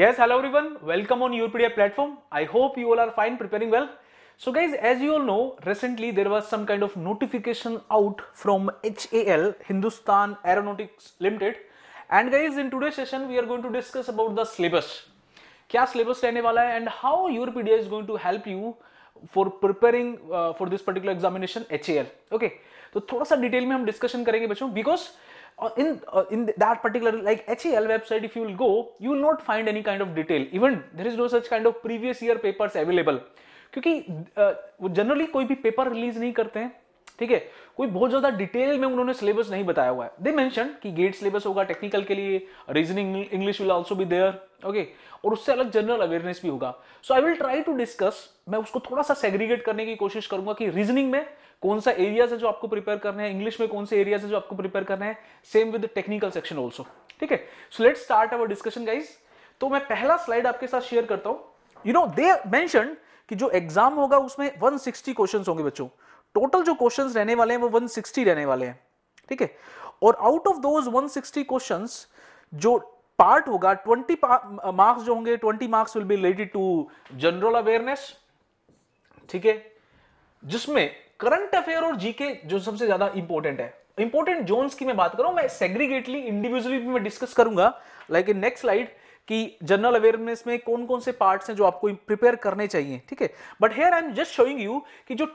Yes, hello everyone. Welcome on Europedia platform. I hope you all are fine, preparing well. So guys, as you all know, recently there was some kind of notification out from HAL, Hindustan Aeronautics Limited. And guys, in today's session, we are going to discuss about the syllabus. क्या syllabus रहने वाला है and how Europedia is going to help you for preparing uh, for this particular examination, H Okay. So, okay तो थोड़ा detail, detail में हम discussion करेंगे because in uh, in that particular like HEL website if you will go you will not find any kind of detail even there is no such kind of previous year papers available क्योंकि वो generally कोई भी paper release नहीं करते हैं ठीक है कोई बहुत ज्यादा डिटेल में उन्होंने सिलेबस नहीं बताया हुआ है दे मेंशन कि गेट सिलेबस होगा टेक्निकल के लिए reasoning English will also be there okay और उससे अलग जनरल अवेयरनेस भी होगा so I will try to discuss मैं उसको थोड़ा सा सेग्रीगेट करने की कोशिश करूंगा कि रीजनिंग में कौन सा एरिया है जो आपको प्रिपेयर करना है इंग्लिश में कौन से एरिया है जो आपको प्रिपेयर करना है same with technical section also ठीक है so let start our discussion guys तो मैं पहला स्लाइड आपके साथ शेयर करता हूं यू नो दे मेंशन कि जो एग्जाम होगा उसमें 160 क्वेश्चंस होंगे बच्चों टोटल जो क्वेश्चन रहने वाले हैं वो 160 रहने वाले हैं ठीक है और आउट ऑफ दोज 160 क्वेश्चन जो पार्ट होगा 20 मार्क्स जो होंगे 20 marks will be related to general awareness ठीक है जिसमें करंट अफेयर और जीके जो सबसे ज्यादा इंपॉर्टेंट है इंपॉर्टेंट जोन की मैं बात करूं मैं सेग्रीगेटली इंडिविजुअली भी मैं डिस्कस करूंगा लाइक इन नेक्स्ट स्लाइड कि जनरल अवेयरनेस में कौन कौन से पार्ट्स हैं जो आपको प्रिपेयर करने चाहिए ठीक है but here I am just showing you कि जो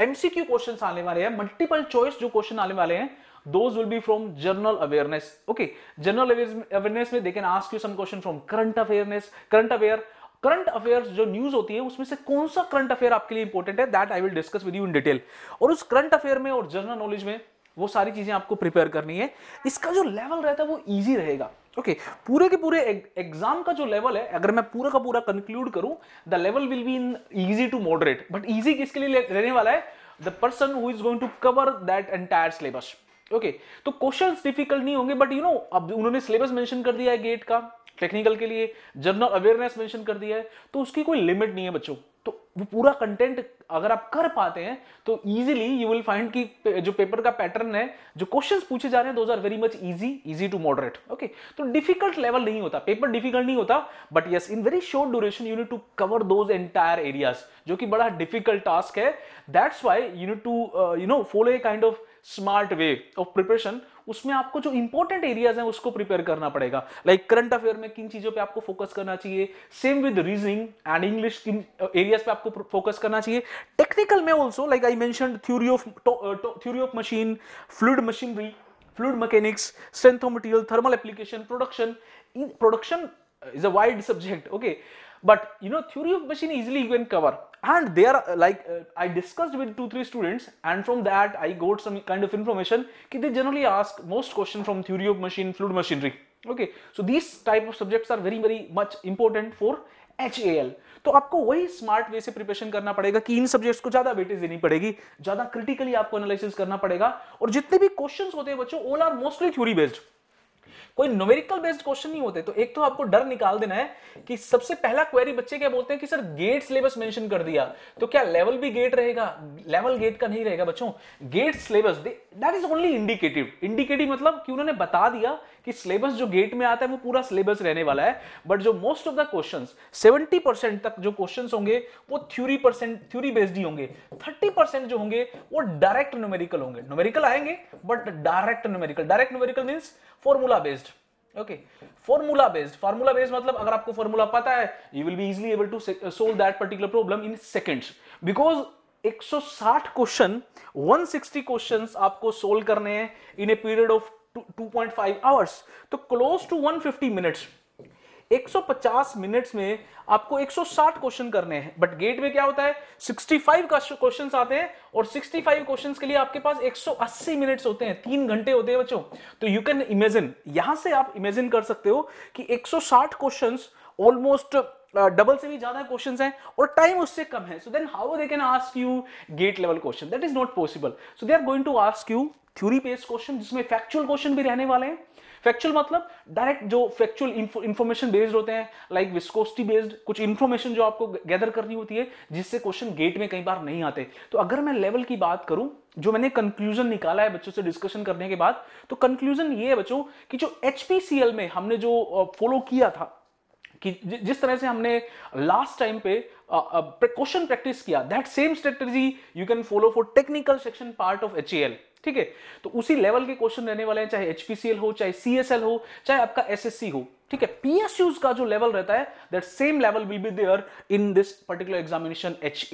एमसीक्यू क्वेश्चन आने वाले हैं मल्टीपल चॉइस जो क्वेश्चन आने वाले हैं those will be from general awareness okay general awareness में they can ask you some question from current awareness current aware current affair जो न्यूज होती है उसमें से कौन सा करंट अफेयर आपके लिए इंपॉर्टेंट है that I will discuss with you in detail और उस करंट अफेयर में और जनरल नॉलेज में वो सारी चीज़ें आपको प्रिपेयर करनी है इसका जो लेवल रहता है वो ईजी रहेगा ओके okay, पूरे के पूरे एग्जाम का जो लेवल है अगर मैं पूरा का पूरा कंक्लूड करूं the level will be in easy to moderate but easy किसके लिए रहने वाला है the person who is going to cover that entire syllabus okay तो क्वेश्चन डिफिकल्ट नहीं होंगे बट यू नो अब उन्होंने सिलेबस मेंशन कर दिया है गेट का टेक्निकल के लिए जनरल अवेयरनेस मेंशन कर दिया है तो उसकी कोई लिमिट नहीं है बच्चों तो वो पूरा कंटेंट अगर आप कर पाते हैं तो इजीली यू विल फाइंड कि जो पेपर का पैटर्न है जो क्वेश्चंस पूछे जा रहे हैं those are very much easy easy to moderate okay तो डिफिकल्ट लेवल नहीं होता पेपर डिफिकल्ट नहीं होता but yes in very short duration you need to cover those entire areas जो कि बड़ा डिफिकल्ट टास्क है that's why you need to you know follow a kind of smart way of preparation उसमें आपको जो important areas हैं उसको prepare करना पड़ेगा लाइक करंट अफेयर में किन चीज़ों पे आपको फोकस करना चाहिए same with reasoning and English किन एरियाज uh, पे आपको फोकस करना चाहिए टेक्निकल में also like I mention theory of theory of machine fluid machinery fluid mechanics strength of material thermal application production production is a wide subject okay but you know theory of machine easily you can cover and they are like uh, I discussed with two three students and from that I got some kind of information that they generally ask most question from theory of machine fluid machinery okay so these type of subjects are very very much important for HAL तो आपको वही smart way से preparation करना पड़ेगा कि इन subjects को ज्यादा weightage देनी पड़ेगी ज्यादा क्रिटिकली आपको एनालिसिस करना पड़ेगा और जितने भी क्वेश्चंस होते हैं बच्चों all are mostly theory based कोई न्यूमेरिकल बेस्ड क्वेश्चन नहीं होते तो एक तो आपको डर निकाल देना है कि सबसे पहला क्वेरी बच्चे क्या बोलते हैं कि सर गेट सिलेबस मेंशन कर दिया तो क्या लेवल भी गेट रहेगा लेवल गेट का नहीं रहेगा बच्चों GATE syllabus that is only indicative indicative मतलब कि उन्होंने बता दिया कि सिलेबस जो गेट में आता है वो पूरा सिलेबस रहने वाला है बट जो most of the question seventy percent तक जो क्वेश्चन होंगे वो थ्यूरी परसेंट थ्यूरी बेस्ड ही होंगे थर्टी परसेंट जो होंगे वो डायरेक्ट न्यूमेरिकल होंगे न्यूमेरिकल आएंगे but direct numerical direct numerical means formula based okay formula based formula based मतलब अगर आपको फॉर्मूला पता है you will be easily able to solve that particular problem in seconds because 160 question 160 questions आपको solve करने हैं in a period of 2.5 hours तो close to 150 minutes 150 minutes में आपको 160 क्वेश्चन करने हैं बट गेट में क्या होता है 65 का क्वेश्चंस आते हैं और 65 क्वेश्चंस के लिए आपके पास 180 मिनट्स होते हैं तीन घंटे होते हैं बच्चों तो यू कैन इमेजिन यहां से आप इमेजिन कर सकते हो कि 160 क्वेश्चंस ऑलमोस्ट डबल से भी ज्यादा क्वेश्चन हैं और टाइम उससे कम है so then how they can ask you GATE level question that is not possible so they are going to ask you theory based question जिसमें फैक्चुअल क्वेश्चन भी रहने वाले हैं फैक्चुअल मतलब डायरेक्ट जो फैक्चुअल इन्फॉर्मेशन बेस्ड होते हैं like viscosity based कुछ इन्फॉर्मेशन जो आपको गैदर करनी होती है जिससे क्वेश्चन गेट में कई बार नहीं आते तो अगर मैं लेवल की बात करूं जो मैंने कंक्लूजन निकाला है बच्चों से डिस्कशन करने के बाद तो कंक्लूजन ये है बच्चों कि जो एच में हमने जो फॉलो किया था कि जिस तरह से हमने लास्ट टाइम पे क्वेश्चन प्रैक्टिस किया that same strategy you can follow for technical section part of H ठीक है तो उसी लेवल के क्वेश्चन रहने वाले हैं चाहे एचपीसीएल हो चाहे सीएसएल हो चाहे आपका एसएससी हो ठीक है पीएसयूज का जो लेवल रहता है that same level will be there in this particular examination H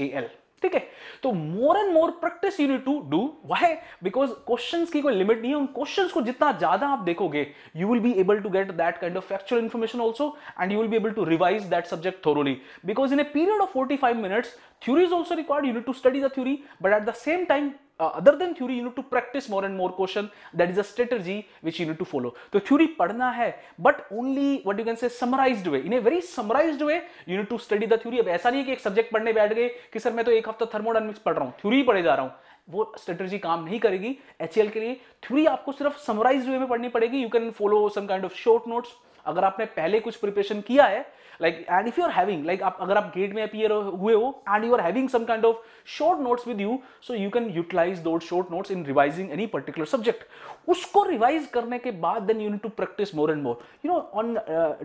ठीक है तो more and more practice you need to do why because question की कोई लिमिट नहीं है उन क्वेश्चन को जितना ज्यादा आप देखोगे you will be able to get that kind of factual information also and you will be able to revise that subject thoroughly because in a period of forty five minutes theory is also required you need to study the theory but at the same time uh, other than theory you need to practice more and more question that is a strategy which you need to follow so theory padhna hai but only what you can say summarized way in a very summarized way you need to study the theory ab aisa nahi है कि एक subject padhne baith gaye ki sir main to ek hafta thermodynamics पढ़ raha hu theory padhe ja raha hu वो strategy काम नहीं करेगी H के लिए थ्योरी आपको सिर्फ समराइज वे में पढ़नी पड़ेगी you can follow some kind of short notes अगर आपने पहले कुछ प्रिपरेशन किया है like and if you are having like आप अगर आप गेट में अपियर हुए हो and you are having some kind of short notes with you so you can utilize those short notes in revising any particular subject उसको revise करने के बाद then you need to practice more and more you know on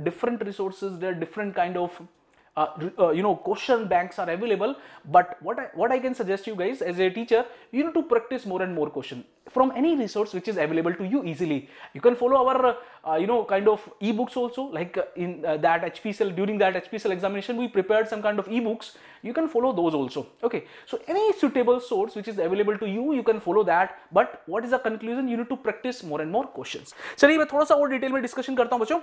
different resources there different kind of Uh, uh, you know question banks are available but what I, what I can suggest you guys as a teacher you need to practice more and more question from any resource which is available to you easily you can follow our uh, you know kind of ebooks also like uh, in that HPCL during that HPCL examination we prepared some kind of ebooks you can follow those also okay so any suitable source which is available to you you can follow that but what is the conclusion you need to practice more and more questions चलिए मैं थोड़ा सा और detail में discussion करता हूं बच्चों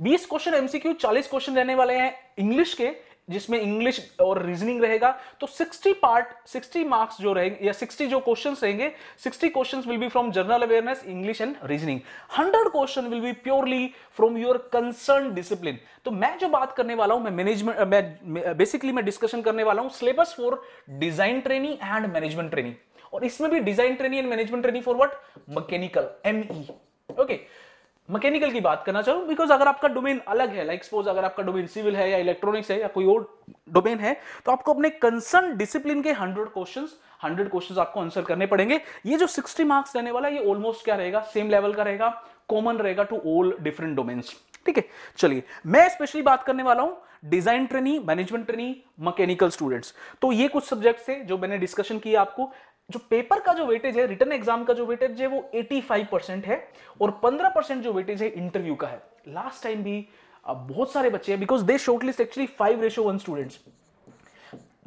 20 question MCQ 40 question रहने वाले हैं इंग्लिश के जिसमें इंग्लिश और रीजनिंग रहेगा तो 60 पार्ट 60 मार्क्स जो रहेंगे या 60 जो क्वेश्चंस रहेंगे 60 questions will be from general awareness English and reasoning 100 question will be purely from your concern discipline तो मैं जो बात करने वाला हूं मैं मैनेजमेंट मैं बेसिकली मैं डिस्कशन करने वाला हूं syllabus for design training and management training और इसमें भी design training and management training for what mechanical ME okay okay. Mechanical की बात करना चाहूँ बिकॉज अगर आपका डोमेन अलग है लाइक सपोज अगर आपका डोमेन सिविल है या इलेक्ट्रॉनिक्स है या कोई और डोमेन है तो आपको अपने कंसर्न डिसिप्लिन के हंड्रेड क्वेश्चन हंड्रेड क्वेश्चन आपको आंसर करने पड़ेंगे ये जो सिक्सटी मार्क्स रहने वाला है ये ऑलमोस्ट क्या रहेगा सेम लेवल का रहेगा कॉमन रहेगा टू ऑल डिफरेंट डोमेन्स ठीक है चलिए मैं स्पेशली बात करने वाला हूं design trainee management trainee mechanical students तो ये कुछ सब्जेक्ट्स थे जो मैंने डिस्कशन किया आपको जो पेपर का जो वेटेज है रिटर्न एग्जाम का जो वेटेज है वो 85 परसेंट है और 15 परसेंट जो वेटेज है इंटरव्यू का है लास्ट टाइम भी बहुत सारे बच्चे हैं because they shortlist actually five ratio one students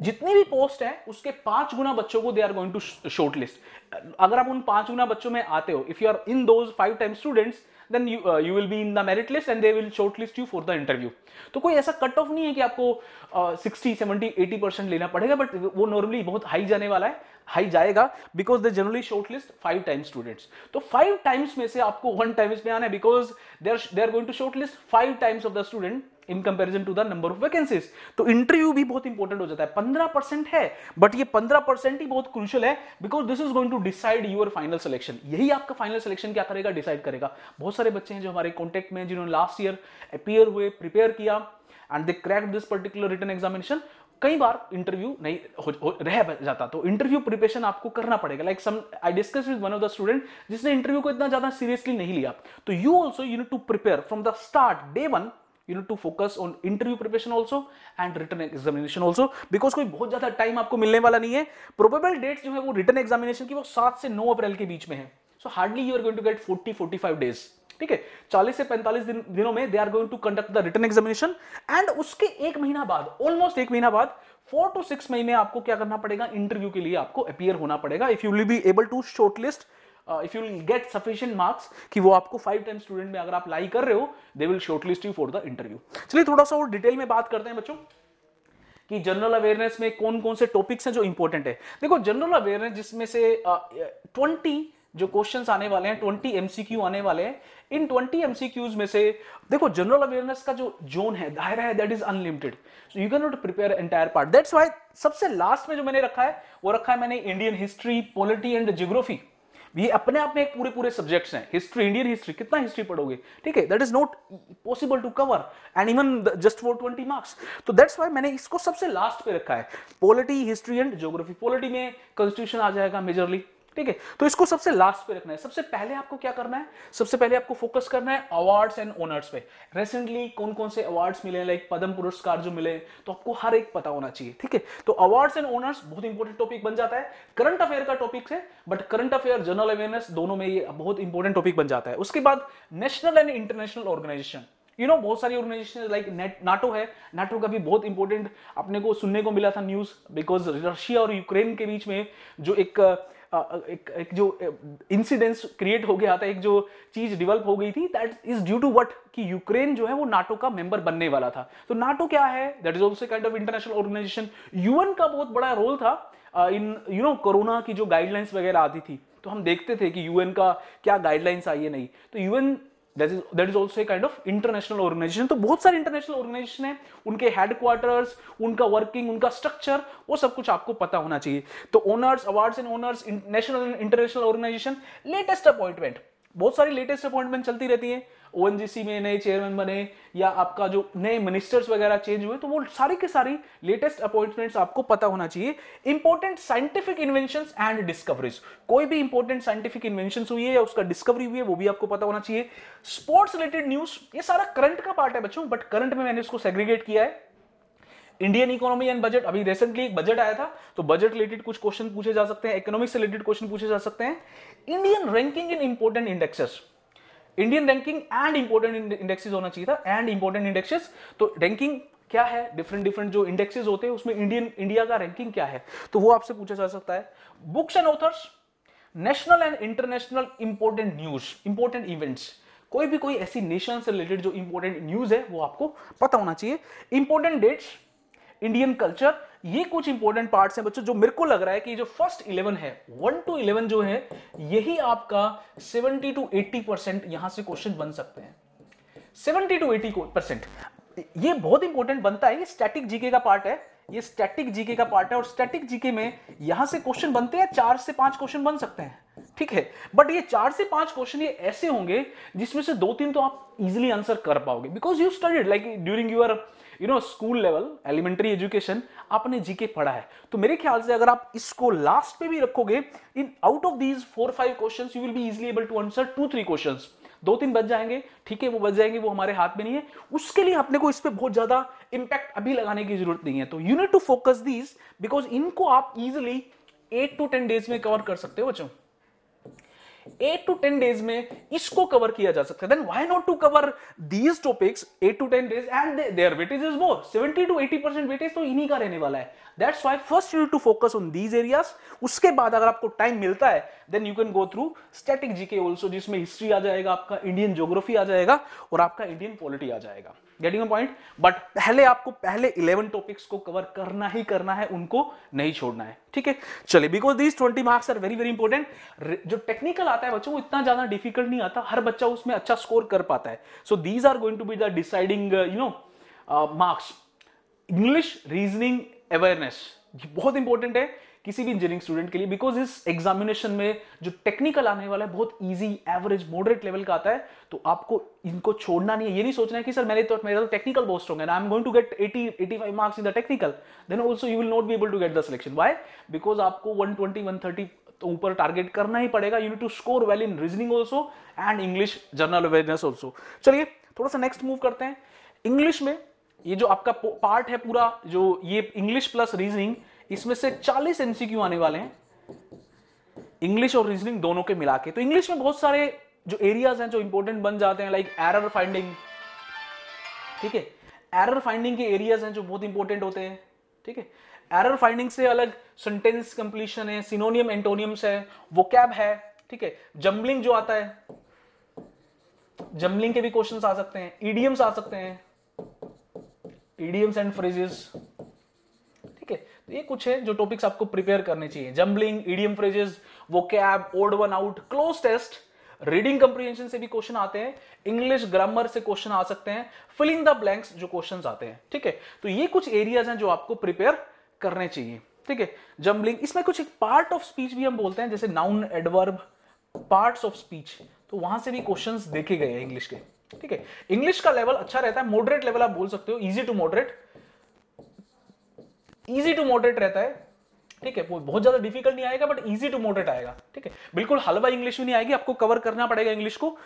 जितनी भी पोस्ट है उसके पांच गुना बच्चों को they are going to short list अगर आप उन पांच गुना बच्चों में आते हो if you are in those five time students then you you will be in the merit list and they will short list you for the interview तो कोई ऐसा कट ऑफ नहीं है कि आपको सिक्सटी सेवेंटी एटी परसेंट लेना पड़ेगा but वो नॉर्मली बहुत हाई जाने वाला है हाई जाएगा because they generally short list five time students तो फाइव टाइम्स में से आपको वन टाइम्स में आना है because they are they are going to short list five times of the student in comparison to the number of vacancies तो interview भी बहुत इंपॉर्टेंट हो जाता है पंद्रह परसेंट है बट ये पंद्रह परसेंट ही बहुत क्रूशल है because this is going to decide your final selection यही आपका फाइनल सिलेक्शन क्या करेगा डिसाइड करेगा बहुत सारे बच्चे हैं जो हमारे कॉन्टेक्ट में जिन्होंने लास्ट ईयर अपियर हुए प्रिपेयर किया and they crack this particular written examination कई बार इंटरव्यू नहीं हो, हो, रह जाता तो इंटरव्यू प्रिपरेशन आपको करना पड़ेगा like some I discuss with one of the student जिसने इंटरव्यू को इतना ज्यादा सीरियसली नहीं लिया तो you also you need to prepare from the start day one you need to focus on interview preparation also and written examination also because कोई बहुत ज्यादा टाइम आपको मिलने वाला नहीं है प्रोबेबल डेट्स जो है वो रिटर्न एग्जामिनेशन की वो सात से नौ अप्रैल के बीच में है so hardly you are going to get forty forty five days ठीक है चालीस से पैंतालीस दिन दिनों में they are going to conduct the written examination and उसके एक महीना बाद ऑलमोस्ट एक महीना बाद फोर टू सिक्स महीने आपको क्या करना पड़ेगा इंटरव्यू के लिए आपको अपियर होना पड़ेगा if you will be able to short list if you get sufficient marks कि वो आपको फाइव टाइम स्टूडेंट में अगर आप लाई कर रहे हो they will short list you for the interview चलिए थोड़ा सा और डिटेल में बात करते हैं बच्चों कि जनरल अवेयरनेस में कौन कौन से टॉपिक्स हैं जो इंपॉर्टेंट है देखो जनरल अवेयरनेस जिसमें से ट्वेंटी uh, जो क्वेश्चंस आने वाले हैं ट्वेंटी एमसीक्यू आने वाले हैं इन 20 एमसीक्यूज में से देखो जनरल अवेयरनेस का जो जोन है दायरा है that is unlimited so you can not prepare entire part that's why सबसे लास्ट में जो मैंने रखा है वो रखा है मैंने Indian history polity and geography ये अपने आप में एक पूरे पूरे सब्जेक्ट्स हैं हिस्ट्री इंडियन हिस्ट्री कितना हिस्ट्री पढ़ोगे ठीक है that is not possible to cover and even just for twenty marks तो दैट्स वाई मैंने इसको सबसे लास्ट पे रखा है polity history and geography polity में कॉन्स्टिट्यूशन आ जाएगा मेजरली ठीक है तो इसको सबसे लास्ट पे रखना है सबसे पहले आपको क्या करना है सबसे पहले आपको फोकस करना है अवार्ड्स एंड ओनर्स पे रिसेंटली कौन कौन से अवार्ड्स मिले लाइक पद्म पुरस्कार जो मिले तो आपको हर एक पता होना चाहिए ठीक है तो अवार्ड्स एंड ओनर्स बहुत इंपॉर्टेंट टॉपिक बन जाता है करंट अफेयर का टॉपिक है but current affair general awareness दोनों में ये बहुत इंपॉर्टेंट टॉपिक बन जाता है उसके बाद national and international organisation you know बहुत सारी ऑर्गेनाइजेशन लाइक नाटो है नाटो का भी बहुत इंपॉर्टेंट अपने को सुनने को मिला था न्यूज बिकॉज रशिया और यूक्रेन के बीच में जो एक uh, एक, एक जो इंसिडेंस क्रिएट हो गया था एक जो चीज डेवलप हो गई थी that is due to what कि यूक्रेन जो है वो नाटो का मेंबर बनने वाला था तो नाटो क्या है that is also kind of international organisation UN का बहुत बड़ा रोल था इन यू नो कोरोना की जो गाइडलाइंस वगैरह आती थी तो हम देखते थे कि यूएन का क्या गाइडलाइंस आई है नहीं तो UN that is that is also a kind of international organisation तो बहुत सारे इंटरनेशनल ऑर्गेनाइजेशन है उनके हेडक्वार्टर्स उनका वर्किंग उनका स्ट्रक्चर वो सब कुछ आपको पता होना चाहिए तो honours awards and honours national international organisation latest appointment बहुत सारी लेटेस्ट अपॉइंटमेंट चलती रहती है ओएनजीसी में नए चेयरमैन बने या आपका जो नए मिनिस्टर्स वगैरह चेंज हुए तो वो सारी के सारी लेटेस्ट अपॉइंटमेंट्स आपको पता होना चाहिए important scientific invention and discoveries कोई भी इंपॉर्टेंट साइंटिफिक इन्वेंशन हुई है या उसका डिस्कवरी हुई है वो भी आपको पता होना चाहिए स्पोर्ट्स रिलेटेड न्यूज ये सारा करंट का पार्ट है बच्चों बट करंट में मैंने इसको सेग्रीगेट किया है इंडियन इकोनॉमी एंड बजट अभी रिसेंटली एक बजट आया था तो बजट रिलेटेड कुछ क्वेश्चन पूछे जा सकते हैं इकोनॉमिक्स रिलेटेड क्वेश्चन पूछे जा सकते हैं Indian ranking in important indexes Indian ranking and important indexes होना चाहिए था एंड इंपोर्टेंट इंडेक्सेस तो रैंकिंग क्या है डिफरेंट डिफरेंट जो इंडेक्सेस होते हैं उसमें इंडियन इंडिया का रैंकिंग क्या है तो वो आपसे पूछा जा सकता है books and authors national and international important news important events कोई भी कोई ऐसी नेशन से रिलेटेड जो इंपॉर्टेंट न्यूज है वो आपको पता होना चाहिए इंपोर्टेंट डेट्स इंडियन कल्चर ये कुछ इंपॉर्टेंट पार्ट्स हैं बच्चों जो मेरे को लग रहा है कि जो फर्स्ट इलेवन है वन टू इलेवन जो है यही आपका सेवेंटी टू एट्टी परसेंट यहां से क्वेश्चन बन सकते हैं सेवेंटी टू एटी परसेंट ये बहुत इंपॉर्टेंट बनता है ये स्टैटिक जीके का पार्ट है ये स्टैटिक जीके का पार्ट है और स्टैटिक जीके में यहां से क्वेश्चन बनते हैं चार से पांच क्वेश्चन बन सकते हैं ठीक है बट ये चार से पांच क्वेश्चन ये ऐसे होंगे जिसमें से दो तीन तो आप इजिली आंसर कर पाओगे because you studied like during your you know school level elementary education आपने जीके पढ़ा है तो मेरे ख्याल से अगर आप इसको लास्ट पे भी रखोगे in out of these four five question you will be easily able to answer two three question दो तीन बच जाएंगे ठीक है वो बच जाएंगे वो हमारे हाथ में नहीं है उसके लिए अपने को इस पर बहुत ज्यादा इंपैक्ट अभी लगाने की जरूरत नहीं है तो you need to focus these because इनको आप easily eight to ten days में कवर कर सकते हो बच्चों एट टू टेन डेज में इसको कवर किया जा सकता है then why not to cover these topics eight to ten days and their weightage is more 70 to 80 percent weightage तो इन्हीं का रहने वाला है that's why first you to focus on these areas उसके बाद अगर आपको टाइम मिलता है then you can go through static GK also जिसमें हिस्ट्री आ जाएगा आपका इंडियन ज्योग्राफी आ जाएगा और आपका इंडियन पॉलिटी आ जाएगा गेटिंग अ पॉइंट बट पहले आपको पहले 11 टॉपिक्स को कवर करना ही करना है उनको नहीं छोड़ना है ठीक है चलिए because these 20 marks are very very important जो टेक्निकल आता है बच्चों वो इतना ज्यादा डिफिकल्ट नहीं आता हर बच्चा उसमें अच्छा स्कोर कर पाता है so these are going to be the deciding you know marks English reasoning awareness बहुत इंपॉर्टेंट है किसी भी इंजीनियरिंग स्टूडेंट के लिए बिकॉज इस एग्जामिनेशन में जो टेक्निकल आने वाला है बहुत ईजी एवरेज मॉडरेट लेवल का आता है तो आपको इनको छोड़ना नहीं है ये नहीं सोचना है कि सर मेरे तो मेरा तो टेक्निकल बहुत स्ट्रॉग है I am going to get 80 85 marks in the technical then also you will not be able to get the selection why because आपको 120 130 तो ऊपर टारगेट करना ही पड़ेगा you need to score well in reasoning also and English general awareness also चलिए थोड़ा सा next move करते हैं इंग्लिश में ये जो आपका पार्ट है पूरा जो ये इंग्लिश प्लस रीजनिंग इसमें से 40 एमसीक्यू आने वाले हैं इंग्लिश और रीजनिंग दोनों के मिला के तो इंग्लिश में बहुत सारे जो एरियाज हैं जो इंपॉर्टेंट बन जाते हैं लाइक एरर फाइंडिंग ठीक है एरर फाइंडिंग के एरियाज हैं जो बहुत इंपॉर्टेंट होते हैं ठीक है एरर फाइंडिंग से अलग सेंटेंस कंप्लीशन है सिनोनियम एंटोनियम्स है कैब है ठीक है जम्बलिंग जो आता है जम्बलिंग के भी क्वेश्चन आ सकते हैं ईडियम्स आ सकते हैं ईडियम्स एंड फ्रेजेस तो ये कुछ है जो टॉपिक्स आपको प्रिपेयर करने चाहिए जम्बलिंग ईडियम फ्रेजेस वो कैब odd one out cloze test reading comprehension से भी क्वेश्चन आते हैं इंग्लिश ग्रामर से क्वेश्चन आ सकते हैं फिलिंग द ब्लैंक्स जो क्वेश्चन आते हैं ठीक है तो ये कुछ एरियाज हैं जो आपको प्रिपेयर करने चाहिए ठीक है जम्बलिंग इसमें कुछ एक पार्ट ऑफ स्पीच भी हम बोलते हैं जैसे noun adverb part of speech तो वहां से भी क्वेश्चन देखे गए हैं इंग्लिश के ठीक है इंग्लिश का लेवल अच्छा रहता है मॉडरेट लेवल आप बोल सकते हो easy to moderate easy to moderate रहता है ठीक है वो बहुत ज्यादा डिफिकल्ट नहीं आएगा बट इजी टू मोटरेट आएगा ठीक है बिल्कुल हलवा इंग्लिश भी नहीं आएगी आपको कवर करना पड़ेगा इंग्लिश को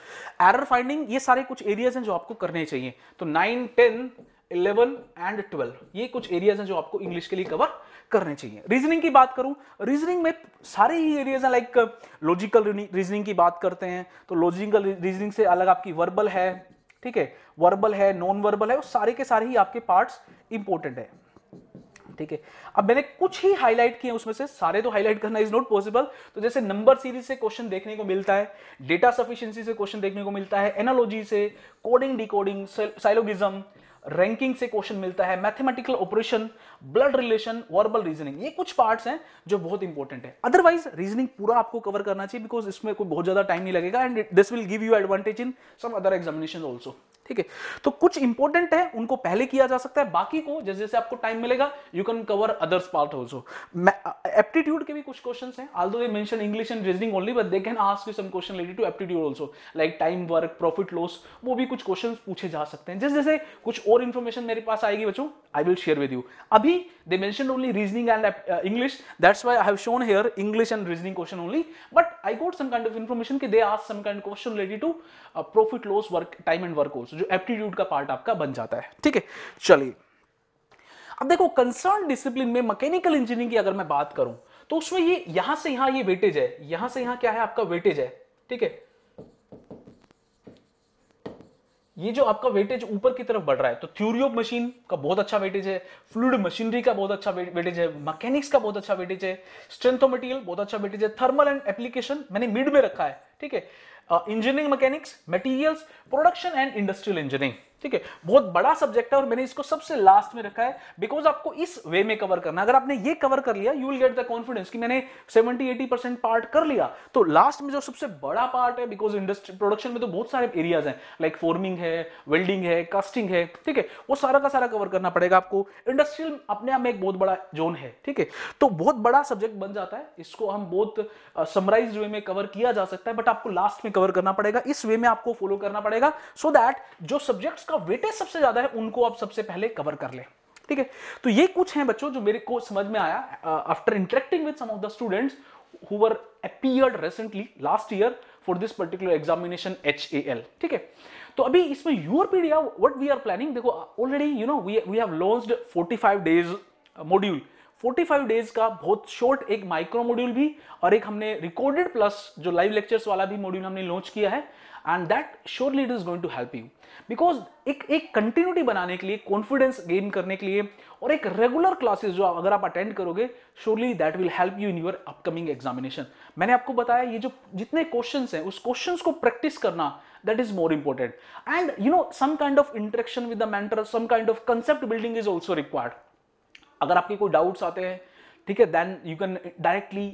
एरर फाइंडिंग ये सारे कुछ एरियाज हैं जो आपको करने चाहिए तो nine ten eleven and twelve ये कुछ एरियाज हैं जो आपको इंग्लिश के लिए कवर करने चाहिए रीजनिंग की बात करूं रीजनिंग में सारे ही एरियाज हैं लाइक लॉजिकल रीजनिंग की बात करते हैं तो लॉजिकल रीजनिंग से अलग आपकी वर्बल है ठीक है वर्बल है नॉन वर्बल है वो सारे के सारे ही आपके पार्ट्स इंपॉर्टेंट है ठीक है अब मैंने कुछ ही हाईलाइट किए उसमें से सारे तो हाईलाइट करना इज नॉट पॉसिबल तो जैसे नंबर सीरीज से क्वेश्चन देखने को मिलता है डेटा सफिशियंसी से क्वेश्चन देखने को मिलता है एनोलॉजी से कोडिंग डिकोडिंग साइलोगिज्म रैंकिंग से क्वेश्चन मिलता है mathematical operation blood relation verbal reasoning ये कुछ पार्ट्स हैं जो बहुत इंपॉर्टेंट है अदरवाइज रीजनिंग पूरा आपको कवर करना चाहिए बिकॉज इसमें कोई बहुत ज्यादा टाइम नहीं लगेगा and this will give you advantage in some other examination also ठीक है तो कुछ इंपॉर्टेंट है उनको पहले किया जा सकता है बाकी को जैसे जैसे आपको टाइम मिलेगा you can cover others part also aptitude के भी कुछ क्वेश्चन है although they mention English and reasoning only but they can ask you some question related to aptitude also like time work profit loss वो भी कुछ question पूछे जा सकते हैं जैसे जैसे कुछ और इन्फॉर्मेशन मेरे पास आएगी बच्चों I will share with you अभी they mention only reasoning and English that's why I have shown here English and reasoning question only but I got some kind of information कि they ask some kind question related to profit loss work time and work also जो aptitude का part आपका बन जाता है ठीक है चलिए अब देखो कंसर्न डिसिप्लिन में मैकेनिकल इंजीनियरिंग की अगर मैं बात करूं तो उसमें ये यहां से यहां ये वेटेज है यहां से यहां क्या है आपका वेटेज है ठीक है ये जो आपका वेटेज ऊपर की तरफ बढ़ रहा है तो थ्योरी ऑफ मशीन का बहुत अच्छा वेटेज है फ्लूड मशीनरी का बहुत अच्छा वेटेज है मैकेनिक्स का बहुत अच्छा वेटेज है स्ट्रेंथ ऑफ मटेरियल बहुत अच्छा वेटेज है थर्मल एंड एप्लीकेशन मैंने मिड में रखा है ठीक है Uh, engineering mechanics, materials, production and industrial engineering. ठीक है बहुत बड़ा सब्जेक्ट है और मैंने इसको सबसे लास्ट में रखा है बिकॉज आपको इस वे में कवर करना अगर आपने ये कवर कर लिया you will get the confidence कि मैंने 70 80 परसेंट पार्ट कर लिया तो लास्ट में जो सबसे बड़ा पार्ट है बिकॉज इंडस्ट्री प्रोडक्शन में तो बहुत सारे एरियाज हैं लाइक फॉर्मिंग है वेल्डिंग है कास्टिंग है ठीक है वो सारा का सारा कवर करना पड़ेगा आपको इंडस्ट्रियल अपने आप में एक बहुत बड़ा जोन है ठीक है तो बहुत बड़ा सब्जेक्ट बन जाता है इसको हम बहुत समराइज वे में कवर किया जा सकता है बट आपको लास्ट में कवर करना पड़ेगा इस वे में आपको फॉलो करना पड़ेगा सो दैट जो सब्जेक्ट जिसका वेटेज सबसे ज़्यादा है उनको आप सबसे पहले कवर कर लें ठीक है तो ये कुछ हैं बच्चों जो मेरे को समझ में आया after interacting with some of the students who were appeared recently last year for this particular examination HAL ठीक है तो अभी इसमें Europedia what we are planning देखो already you know we we have launched 45 days module uh, 45 days का बहुत short एक micro module भी और एक हमने रिकॉर्डेड प्लस जो लाइव लेक्चर्स वाला भी मॉड्यूल हमने लॉन्च किया है and that surely it is going to help you because एक एक कंटिन्यूटी बनाने के लिए कॉन्फिडेंस गेन करने के लिए और एक रेगुलर क्लासेस जो अगर आप अटेंड करोगे surely that will help you in your upcoming examination मैंने आपको बताया ये जो जितने क्वेश्चन हैं उस क्वेश्चन को प्रैक्टिस करना that is more important and you know some kind of interaction with the mentor some kind of concept building is also required अगर आपके कोई डाउट्स आते हैं ठीक है then you can directly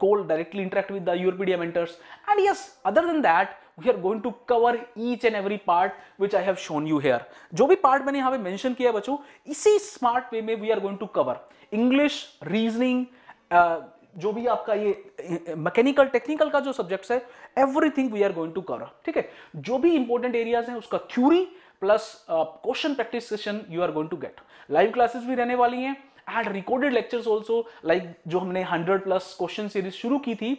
call directly interact with the Europedia mentors and yes other than that we are going to cover each and every part which I have shown you here जो भी part मैंने यहाँ पे mention किया बच्चों इसी smart way में we are going to cover English reasoning जो भी आपका ये मैकेनिकल uh, टेक्निकल का जो सब्जेक्ट्स है everything we are going to cover ठीक है जो भी इंपॉर्टेंट एरियाज हैं उसका theory plus question practice session you are going to get live classes भी रहने वाली हैं add recorded lectures also like जो हमने 100 प्लस क्वेश्चन सीरीज शुरू की थी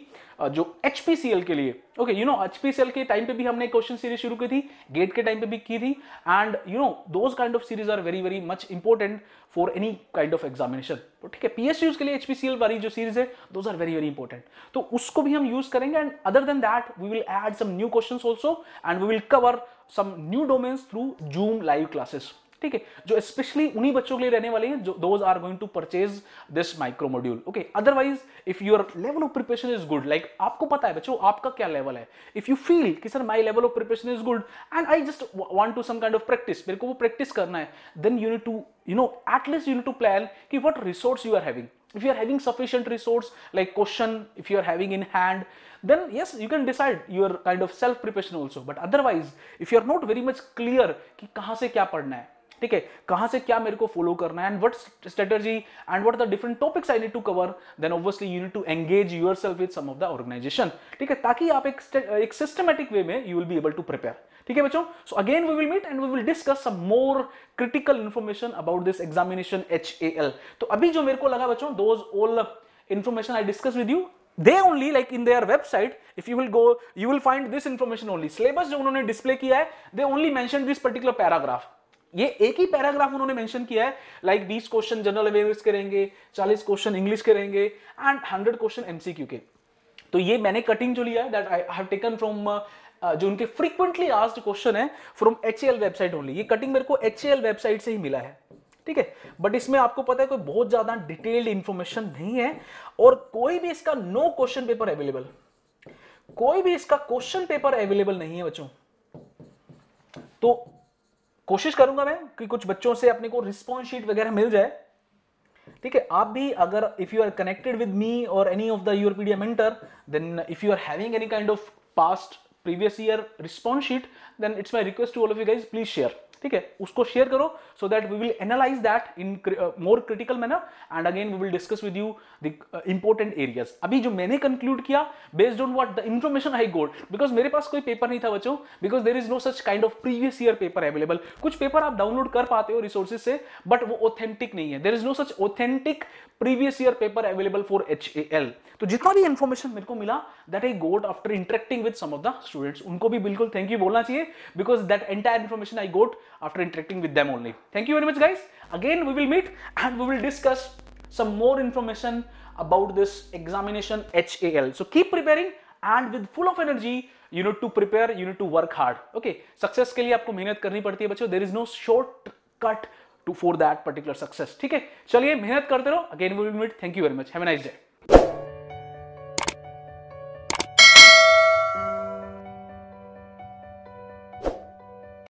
जो एच के लिए ओके यू नो एच के टाइम पे भी हमने क्वेश्चन सीरीज शुरू की थी गेट के टाइम पे भी की थी and you know those kind of series are very very much important for any kind of examination तो ठीक है पीएसयूज के लिए एच वाली जो सीरीज है those are very very important तो उसको भी हम यूज करेंगे and other than that we will add some new question also and we will cover some new domains through Zoom live classes ठीक है जो स्पेशली उन्हीं बच्चों के लिए रहने वाले हैं जो those are going to purchase this micro module okay otherwise if your level of preparation is good like आपको पता है बच्चों आपका क्या लेवल है इफ यू फील कि sir my level of preparation is good and I just want to some kind of practice मेरे को वो प्रैक्टिस करना है then you need to you know at least you need to plan की what resource you are having if you are having sufficient resource like question if you are having in hand then yes you can decide your kind of self preparation also but otherwise if you are not very much clear कि कहाँ से क्या पढ़ना है ठीक है कहां से क्या मेरे को फॉलो करना है and what strategy and what the different topics I need to cover then obviously you need to engage yourself with some of the organisation ठीक है ताकि आप एक एक सिस्टमेटिक वे में you will be able to prepare ठीक है बच्चों so again we will meet and we will discuss some more critical information about this examination H A L तो अभी जो मेरे को लगा बच्चों those all information I discuss with you they only like in their website if you will go you will find this information only syllabus जो उन्होंने display किया है they only mentioned this particular paragraph ये एक ही paragraph उन्होंने mention किया है like बीस क्वेश्चन जनरल अवेयरनेस के रहेंगे चालीस क्वेश्चन इंग्लिश के रहेंगे एंड हंड्रेड क्वेश्चन एमसीक्यू के तो ये मैंने कटिंग जो लिया है that I have taken from जो उनके फ्रीक्वेंटली आस्ड क्वेश्चन है फ्रॉम एच वेबसाइट ओनली ये कटिंग मेरे को एच वेबसाइट से ही मिला है ठीक है बट इसमें आपको पता है कोई बहुत ज्यादा डिटेल्ड इंफॉर्मेशन नहीं है और कोई भी इसका नो क्वेश्चन पेपर अवेलेबल कोई भी इसका क्वेश्चन पेपर अवेलेबल नहीं है बच्चों तो कोशिश करूंगा मैं कि कुछ बच्चों से अपने को रिस्पॉन्स शीट वगैरह मिल जाए ठीक है आप भी अगर if you are connected with me और any of the your pedia mentor then if you are having any kind of past previous year response sheet then it's my request to all of you guys please share ठीक है उसको share करो so that we will analyse that in more critical manner and again we will discuss with you the important areas अभी जो मैंने conclude किया based on what the information I got because मेरे पास कोई पेपर नहीं था बच्चों because there is no such kind of previous year paper available कुछ पेपर आप डाउनलोड कर पाते हो रिसोर्सेज से बट वो ऑथेंटिक नहीं है there is no such authentic previous year paper available for H A L तो जितना भी इंफॉर्मेशन मेरे को मिला that I got after interacting with some of the students उनको भी बिल्कुल थैंक यू बोलना चाहिए because that entire information I got after interacting with them only. Thank you very much guys. Again we will meet and we will discuss some more information about this examination HAL. So keep preparing and with full of energy you need to prepare, you need to work hard. Okay, success ke liye aapko mehnat karni padti hai, बच्चों. There is no shortcut to for that particular success. ठीक है? चलिए मेहनत करते रहो. Again we will meet. Thank you very much. Have a nice day.